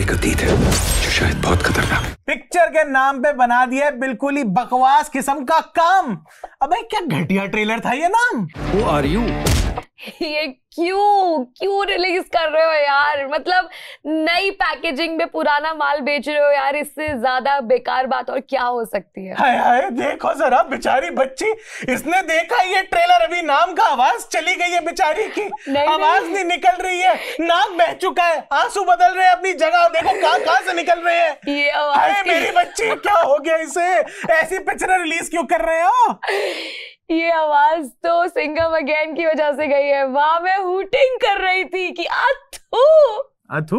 बुराई का तीत है जो शायद बहुत खतरनाक है पिक्चर के नाम पे बना दिया है बिल्कुल ही बकवास किस्म का काम अबे क्या घटिया ट्रेलर था ये नाम वो आर यू ये क्यों क्यों रिलीज कर रहे हो यार मतलब नई पैकेजिंग में पुराना माल बेच रहे हो यार इससे ज्यादा बेकार बात और क्या हो सकती है हाय हाय देखो जरा बेचारी बच्ची इसने देखा ये ट्रेलर अभी नाम का आवाज चली गई है बेचारी की नहीं, आवाज नहीं।, नहीं निकल रही है नाक बह चुका है आंसू बदल रहे हैं अपनी जगह देखो कहाँ कहाँ से निकल रहे हैं ये आवाज मेरी बच्ची क्या हो गया इसे ऐसी पिक्चर रिलीज क्यों कर रहे हो ये आवाज तो सिंगम अगेन की वजह से गई है वाह मैं हूटिंग कर रही थी कि अथू अथू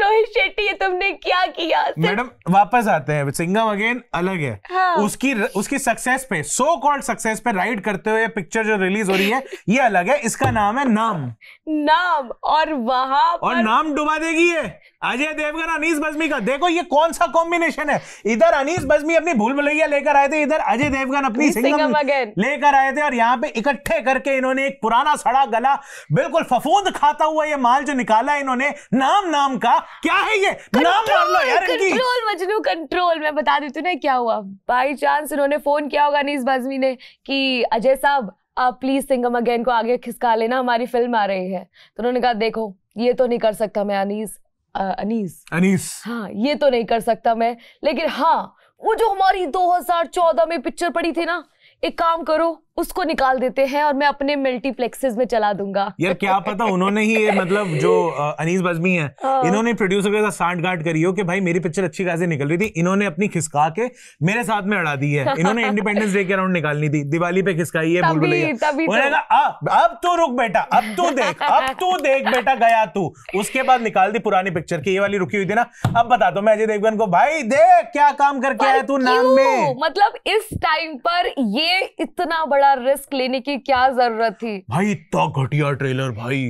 रोहित शेट्टी ये तुमने क्या किया मैडम वापस आते हैं सिंगम अगेन अलग है हाँ। उसकी उसकी सक्सेस पे सो कॉल्ड सक्सेस पे राइड करते हुए पिक्चर जो रिलीज हो रही है ये अलग है इसका नाम है नाम नाम और वहां और नाम डुबा देगी ये अजय देवगन अनीस बजमी का देखो ये कौन सा कॉम्बिनेशन है इधर अनीस बजमी अपनी भूल भुलैया लेकर आए थे इधर अजय देवगन अपनी सिंगम लेकर आए थे और यहाँ पे इकट्ठे करके इन्होंने एक पुराना सड़ा गला बिल्कुल फफूंद खाता हुआ ये माल जो निकाला इन्होंने नाम नाम का क्या है ये नाम लो यार कंट्रोल मजनू कंट्रोल मैं बता देती हूँ ना क्या हुआ बाई चांस इन्होंने फोन किया होगा अनीस बजमी ने कि अजय साहब आप प्लीज सिंगम अगेन को आगे खिसका लेना हमारी फिल्म आ रही है तो उन्होंने कहा देखो ये तो नहीं कर सकता मैं अनीस अनीस अनीस हाँ ये तो नहीं कर सकता मैं लेकिन हाँ वो जो हमारी 2014 में पिक्चर पड़ी थी ना एक काम करो उसको निकाल देते हैं और मैं अपने मल्टीप्लेक्सेस में चला दूंगा यार क्या पता उन्होंने ही ये मतलब जो अनीस बजमी है हाँ। इन्होंने प्रोड्यूसर के साथ सांठ गांठ करी हो कि भाई मेरी पिक्चर अच्छी खासी निकल रही थी इन्होंने अपनी खिसका के मेरे साथ में अड़ा दी है इन्होंने इंडिपेंडेंस डे के अराउंड निकालनी थी दिवाली पे खिसकाई है बोल भुलैया तो। अब तो रुक बेटा अब तो देख अब तो देख बेटा गया तू उसके बाद निकाल दी पुरानी पिक्चर की ये वाली रुकी हुई थी ना अब बता दो मैं अजय देवगन को भाई देख क्या काम करके आया तू नाम में मतलब इस टाइम पर ये इतना बड़ा इतना रिस्क लेने की क्या जरूरत थी भाई इतना घटिया ट्रेलर भाई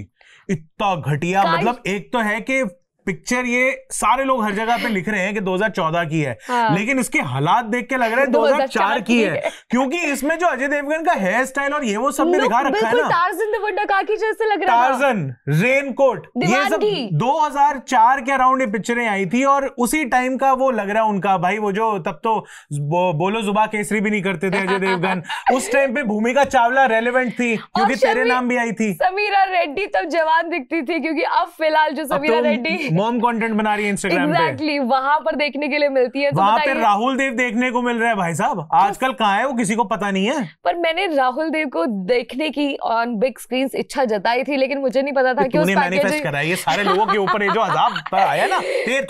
इतना घटिया मतलब एक तो है कि पिक्चर ये सारे लोग हर जगह पे लिख रहे हैं कि 2014 की है हाँ। लेकिन इसके हालात देख के लग रहा है 2004, की, की है, है। क्योंकि इसमें जो अजय देवगन का हेयर स्टाइल और ये वो सब भी दिखा रखा है ना टार्जन की जैसे लग रहा टार्जन रेनकोट ये सब 2004 के अराउंड ये पिक्चरें आई थी और उसी टाइम का वो लग रहा है उनका भाई वो जो तब तो बोलो जुबा केसरी भी नहीं करते थे अजय देवगन उस टाइम पे भूमिका चावला रेलिवेंट थी क्योंकि तेरे नाम भी आई थी समीरा रेड्डी तब जवान दिखती थी क्योंकि अब फिलहाल जो समीरा तो रेड्डी मॉम कंटेंट बना रही है इंस्टाग्राम exactly, पे एग्जैक्टली वहां पर देखने के लिए मिलती है तो वहां पर राहुल देव देखने को मिल रहा है भाई साहब आजकल कहाँ है वो किसी को पता नहीं है पर मैंने राहुल देव को देखने की ऑन बिग स्क्रीन इच्छा जताई थी लेकिन मुझे नहीं पता था कि उसने मैनिफेस्ट करा ये सारे लोगों के ऊपर जो अजाब आया ना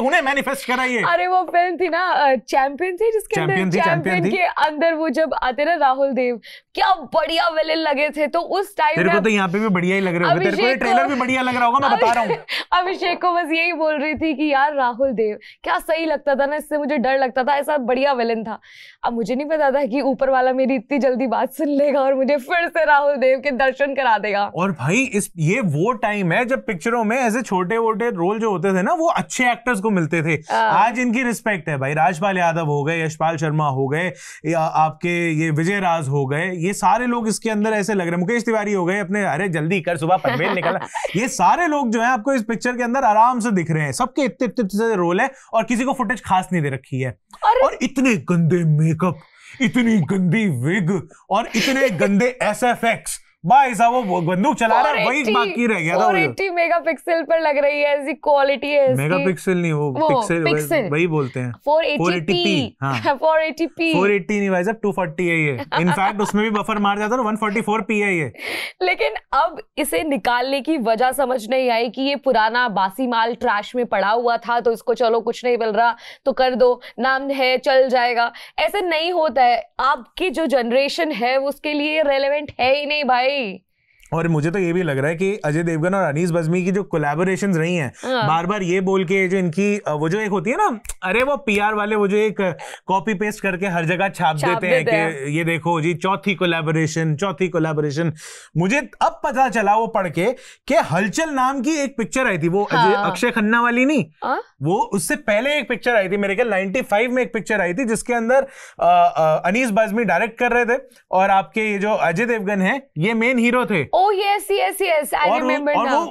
तूने मैनिफेस्ट करा ये अरे वो फिल्म थी ना चैंपियन थी जिसके अंदर चैंपियन के अंदर वो जब आते ना राहुल देव क्या बढ़िया विलेन लगे थे तो उस टाइम तेरे को तो यहाँ पे भी बढ़िया ही लग रहे होगा तेरे को ट्रेलर भी बढ़िया लग रहा होगा मैं बता रहा हूँ अभिषेक को बस यही बोल रही थी कि यार राहुल देव क्या सही लगता था ना इससे मुझे डर लगता था ऐसा बढ़िया विलन था अब मुझे नहीं पता था कि ऊपर वाला मेरी इतनी जल्दी बात सुन लेगा और मुझे फिर से राहुल देव के दर्शन करा देगा और भाई इस ये वो टाइम है जब पिक्चरों में ऐसे छोटे वोटे रोल जो होते थे ना वो अच्छे एक्टर्स को मिलते थे हाँ। आज इनकी रिस्पेक्ट है भाई राजपाल यादव हो गए यशपाल शर्मा हो गए आपके ये विजय राज हो गए ये सारे लोग इसके अंदर ऐसे लग रहे हैं मुकेश तिवारी हो गए अपने अरे जल्दी कर सुबह पनवेल निकल ये सारे लोग जो है आपको इस पिक्चर के अंदर आराम से दिख रहे हैं सबके इतने इतने रोल है और किसी को फुटेज खास नहीं दे रखी है और इतने गंदे मेकअप इतनी गंदी विग और इतने गंदे एस एफ एक्स भाई साहब वो बंदूक चला रहा है वही बाकी रह गया था 480 मेगापिक्सल पर लग रही है ऐसी क्वालिटी है इसकी मेगापिक्सल नहीं वो, वो पिक्सल, वही बोलते हैं 480p हां 480p 480 नहीं भाई साहब 240 है ये इनफैक्ट उसमें भी बफर मार जाता है 144p है ये लेकिन अब इसे निकालने की वजह समझ नहीं आई कि ये पुराना बासी माल ट्रैश में पड़ा हुआ था तो इसको चलो कुछ नहीं मिल रहा तो कर दो नाम है चल जाएगा ऐसे नहीं होता है आपकी जो जनरेशन है उसके लिए रेलेवेंट है ही नहीं भाई Hawaii. और मुझे तो ये भी लग रहा है कि अजय देवगन और अनीस बजमी की जो कोलेबोरेशन रही हैं हाँ। बार बार ये बोल के जो इनकी वो जो एक होती है ना अरे वो पीआर वाले वो जो एक कॉपी पेस्ट करके हर जगह छाप, छाप देते, देते हैं कि ये देखो जी चौथी कोलेबोरेशन चौथी कोलेबोरेशन मुझे अब पता चला वो पढ़ के कि हलचल नाम की एक पिक्चर आई थी वो हाँ। अक्षय खन्ना वाली नहीं आ? हाँ। वो उससे पहले एक पिक्चर आई थी मेरे ख्याल नाइनटी में एक पिक्चर आई थी जिसके अंदर अनीस बजमी डायरेक्ट कर रहे थे और आपके ये जो अजय देवगन है ये मेन हीरो थे oh yes yes yes I remember now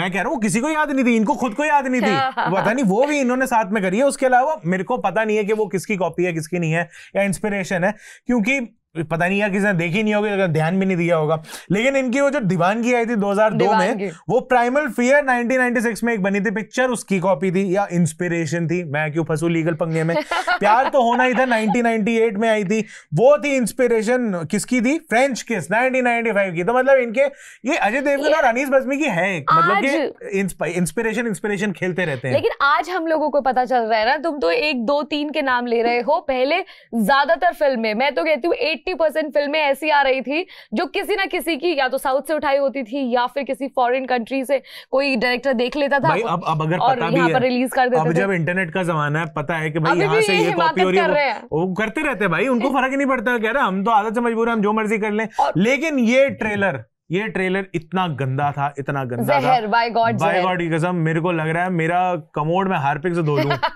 मैं कह रहा हूँ किसी को याद नहीं थी इनको खुद को याद नहीं थी हाँ। पता नहीं वो भी इन्होंने साथ में करी है उसके अलावा मेरे को पता नहीं है कि वो किसकी कॉपी है किसकी नहीं है या इंस्पिरेशन है क्योंकि पता नहीं यार किसी ने देखी नहीं होगी अगर ध्यान भी नहीं दिया होगा लेकिन इनकी वो जो दीवानगी आई थी 2002 में वो प्राइमल फियर 1996 में एक बनी थी पिक्चर उसकी कॉपी थी या इंस्पिरेशन थी मैं क्यों फंसू लीगल पंगे में प्यार तो होना ही था 1998 में आई थी वो थी इंस्पिरेशन किसकी थी फ्रेंच किस 1995 की तो मतलब इनके ये अजय देवगन और अनिस बजमी की है मतलब कि इंस्पिरेशन इंस्पिरेशन खेलते रहते हैं लेकिन आज हम लोगों को पता चल रहा है ना तुम तो एक दो तीन के नाम ले रहे हो पहले ज्यादातर फिल्म में मैं तो कहती हूँ एट्टी परसेंट फिल्में ऐसी आ रही थी जो किसी ना किसी की या तो साउथ से उठाई होती थी या फिर किसी फॉरेन कंट्री से कोई डायरेक्टर देख लेता था अब, अब अगर और यहाँ पर रिलीज कर देते अब जब इंटरनेट का जमाना है पता है कि भाई यहाँ से ये कॉपी हो रही है वो करते रहते हैं भाई उनको फर्क ही नहीं पड़ता कह रहे हम तो आदत से मजबूर है हम जो मर्जी कर लें लेकिन ये ट्रेलर ये ट्रेलर इतना गंदा था इतना गंदा था बाय गॉड बाय गॉड की कसम मेरे को लग रहा है मेरा कमोड में हार्पिक से धो लूं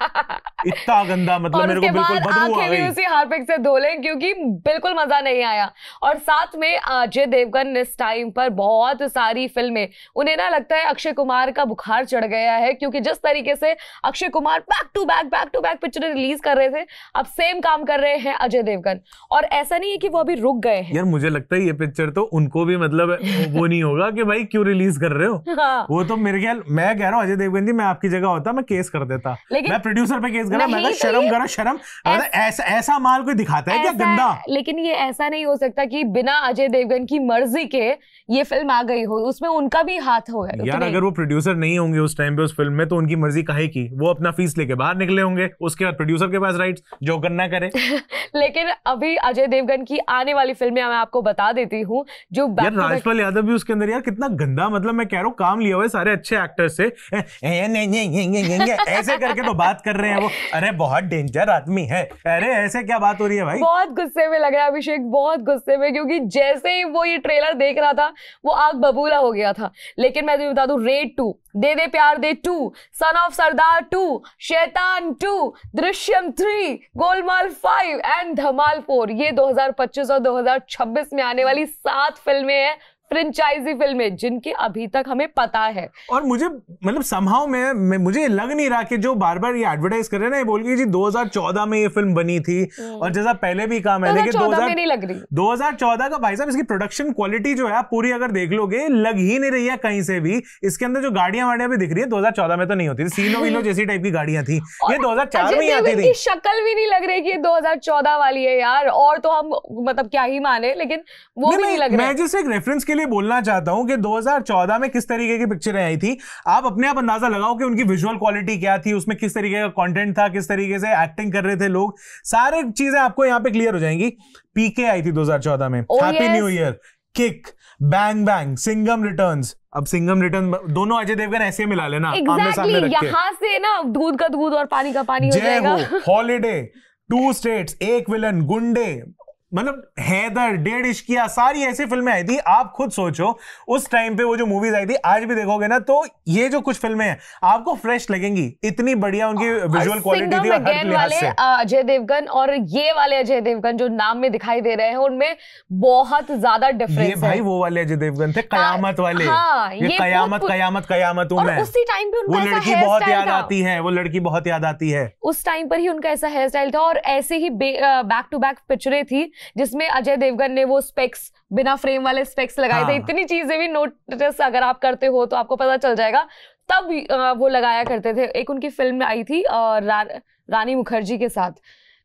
इतना गंदा मतलब मेरे को बिल्कुल बदबू आ गई उसी हार्पिक से धो लें क्योंकि बिल्कुल मजा नहीं आया और साथ में अजय देवगन इस टाइम पर बहुत सारी फिल्में उन्हें ना लगता है अक्षय कुमार का बुखार चढ़ गया है क्योंकि जिस तरीके से Akshay Kumar back to back back to back picture release कर रहे थे अब सेम काम कर रहे हैं अजय देवगन और ऐसा नहीं है कि वो अभी रुक गए हैं यार मुझे लगता है ये पिक्चर तो उनको भी मतलब वो नहीं होगा कि भाई क्यों रिलीज कर रहे हो हाँ। वो तो मेरे ख्याल मैं कह रहा हूँ अजय देवगन जी मैं आपकी जगह होता मैं केस कर देता मैं प्रोड्यूसर पे केस तो तो तो ऐसा माल कोई दिखाता है क्या गंदा लेकिन ये ऐसा नहीं हो सकता कि बिना अजय देवगन की मर्जी के ये फिल्म आ गई हो उसमें उनका भी हाथ हो गया यार अगर वो प्रोड्यूसर नहीं होंगे उस टाइम पे उस फिल्म में तो उनकी मर्जी कहे की वो अपना फीस लेके बाहर निकले होंगे उसके बाद प्रोड्यूसर के पास राइट जो करना करे लेकिन अभी अजय देवगन की आने वाली फिल्म में मैं आपको बता देती हूँ जो यार राजपाल यादव भी उसके अंदर यार कितना गंदा मतलब मैं कह रहा हूँ काम लिया हुआ है सारे अच्छे एक्टर से ऐसे करके तो बात कर रहे हैं वो अरे बहुत डेंजर आदमी है अरे ऐसे क्या बात हो रही है भाई बहुत गुस्से में लग रहा है अभिषेक बहुत गुस्से में क्योंकि जैसे ही वो ये ट्रेलर देख रहा था वो आग बबूला हो गया था लेकिन मैं तुम्हें बता दू red to De De Pyaar De two son of Sardaar two Shaitaan two Drishyam three Golmaal five and Dhamaal four ये 2025 और 2026 में आने वाली सात फिल्में हैं फ्रेंचाइजी फिल्में जिनके अभी तक हमें पता है और मुझे मतलब संभाव में मुझे लग नहीं रहा कि जो बार बार ये एडवर्टाइज कर रहे हैं ना ये बोल के जी 2014 में ये फिल्म बनी थी हम्म। और जैसा पहले भी काम है लेकिन दो हजार नहीं लग रही 2014 का भाई साहब इसकी प्रोडक्शन क्वालिटी जो है पूरी अगर देख लोगे लग ही नहीं रही है कहीं से भी इसके अंदर जो गाड़ियां वाड़ियां भी दिख रही है दो में तो नहीं होती थी सीलो वीलो जैसी टाइप की गाड़ियां थी ये दो में ही आती थी शक्ल भी नहीं लग रही कि चौदह वाली है यार और तो हम मतलब क्या ही माने लेकिन वो भी नहीं लग रहा मैं जिस एक रेफरेंस के लिए बोलना चाहता हूं कि 2014 में किस तरीके की पिक्चरें आई थी आप अपने आप अंदाजा लगाओ कि उनकी विजुअल क्वालिटी क्या थी उसमें किस तरीके का कंटेंट था किस तरीके से एक्टिंग कर रहे थे लोग सारे चीजें आपको यहाँ पे क्लियर हो जाएंगी पीके आई थी 2014 में happy new year kick bang bang Singham returns अब सिंगम रिटर्न दोनों अजय देवगन ऐसे मिला लेना exactly, यहाँ से ना दूध का दूध और पानी का पानी हो जाएगा holiday two states Ek villain Gunday मतलब हैदर डेढ़ इश्किया सारी ऐसी फिल्में आई थी आप खुद सोचो उस टाइम पे वो जो मूवीज आई थी आज भी देखोगे ना तो ये जो कुछ फिल्में हैं आपको फ्रेश लगेंगी इतनी बढ़िया उनकी विजुअल क्वालिटी थी अजय देवगन और ये वाले अजय देवगन जो नाम में दिखाई दे रहे हैं उनमें बहुत ज्यादा डिफरेंस ये भाई वो वाले अजय देवगन थे हाँ, कयामत वाले हाँ, ये कयामत कयामत कयामत उसी टाइम पे वो लड़की बहुत याद आती है वो लड़की बहुत याद आती है उस टाइम पर ही उनका ऐसा हेयर स्टाइल था और ऐसे ही बैक टू बैक पिक्चरें थी जिसमें अजय देवगन ने वो स्पेक्स बिना फ्रेम वाले स्पेक्स लगाए हाँ। थे इतनी चीजें भी नोटिस अगर आप करते हो तो आपको पता चल जाएगा तब वो लगाया करते थे एक उनकी फिल्म आई थी रा, रानी मुखर्जी के साथ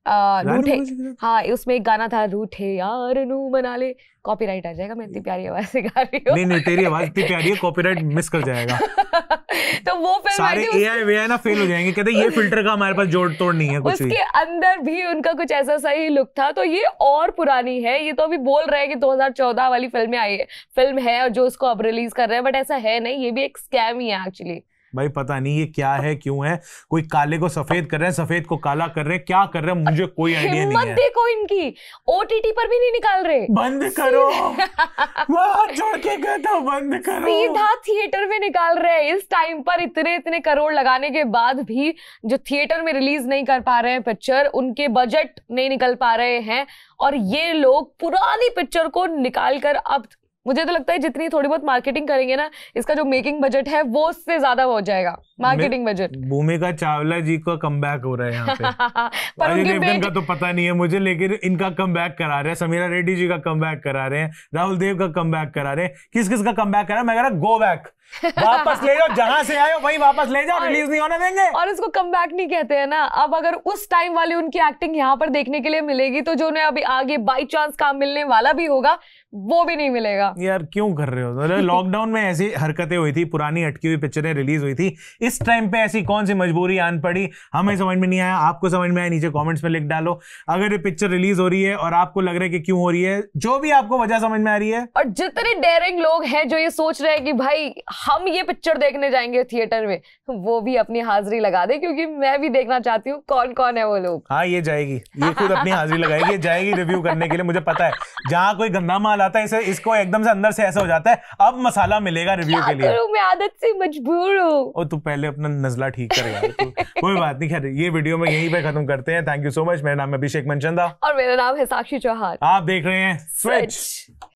रूठे हाँ उसमें एक गाना था रूठे यार नू मना ले कॉपीराइट आ जाएगा मैं इतनी प्यारी आवाज से गा रही हूँ नहीं नहीं तेरी आवाज इतनी प्यारी है कॉपीराइट मिस कर जाएगा तो वो फिर सारे एआई वेआई ना फेल हो जाएंगे कहते ये फिल्टर का हमारे पास जोड़ तोड़ नहीं है कुछ उसके अंदर भी उनका कुछ ऐसा सा ही लुक था तो ये और पुरानी है ये तो अभी बोल रहे हैं कि 2014 वाली फिल्म में आई है फिल्म है और जो उसको अब रिलीज कर रहे हैं बट ऐसा है नहीं ये भी एक स्कैम ही है एक्चुअली भाई पता नहीं ये क्या है क्यों है कोई काले को सफेद कर रहे हैं सफेद को काला कर रहे हैं क्या कर रहे हैं मुझे कोई आइडिया नहीं है देखो इनकी ओटीटी पर भी नहीं निकाल रहे बंद करो जोड़ के कहता बंद करो सीधा थिएटर में निकाल रहे हैं इस टाइम पर इतने इतने करोड़ लगाने के बाद भी जो थिएटर में रिलीज नहीं कर पा रहे हैं पिक्चर उनके बजट नहीं निकल पा रहे हैं और ये लोग पुरानी पिक्चर को निकाल कर अब मुझे तो लगता है जितनी थोड़ी बहुत मार्केटिंग करेंगे ना इसका जो मेकिंग बजट है वो उससे ज्यादा हो जाएगा मार्केटिंग बजट भूमिका चावला जी का कम हो रहा है पे पर देवगन का तो पता नहीं है मुझे लेकिन इनका कम करा रहे हैं समीरा रेड्डी जी का कम करा रहे हैं राहुल देव का कम करा रहे हैं किस किस का कम करा मैं कह रहा गो बैक वापस ले जाओ जहां से आए हो वहीं वापस ले जाओ रिलीज नहीं होने देंगे और इसको कम बैक नहीं कहते हैं ना अब अगर उस टाइम वाली उनकी एक्टिंग यहाँ पर देखने के लिए मिलेगी तो जो उन्हें अभी आगे बाई चांस काम मिलने वाला भी होगा वो भी नहीं मिलेगा यार क्यों कर रहे हो लॉकडाउन मतलब में ऐसी हरकतें हुई थी पुरानी अटकी हुई पिक्चरें रिलीज हुई थी इस टाइम पे ऐसी कौन सी मजबूरी आन पड़ी हमें हाँ। समझ में नहीं आया आपको समझ में आया नीचे कमेंट्स में लिख डालो अगर ये पिक्चर रिलीज हो रही है और आपको लग रहा है कि क्यों हो रही है जो भी आपको वजह समझ में आ रही है और जितने डेरिंग लोग हैं जो ये सोच रहे हैं कि भाई हम ये पिक्चर देखने जाएंगे थिएटर में वो भी अपनी हाजिरी लगा दे क्योंकि मैं भी देखना चाहती हूँ कौन कौन है वो लोग हाँ ये जाएगी ये खुद अपनी हाजिरी लगाएगी जाएगी रिव्यू करने के लिए मुझे पता है जहाँ कोई गंदा माल जाता है इसे इसको एकदम से अंदर से ऐसा हो जाता है अब मसाला मिलेगा रिव्यू के लिए मैं आदत से मजबूर हूँ और तू पहले अपना नजला ठीक कर कोई बात नहीं खैर ये वीडियो में यहीं पे खत्म करते हैं थैंक यू सो मच मेरा नाम अभिषेक मनचंदा और मेरा नाम है साक्षी चौहान आप देख रहे हैं स्विच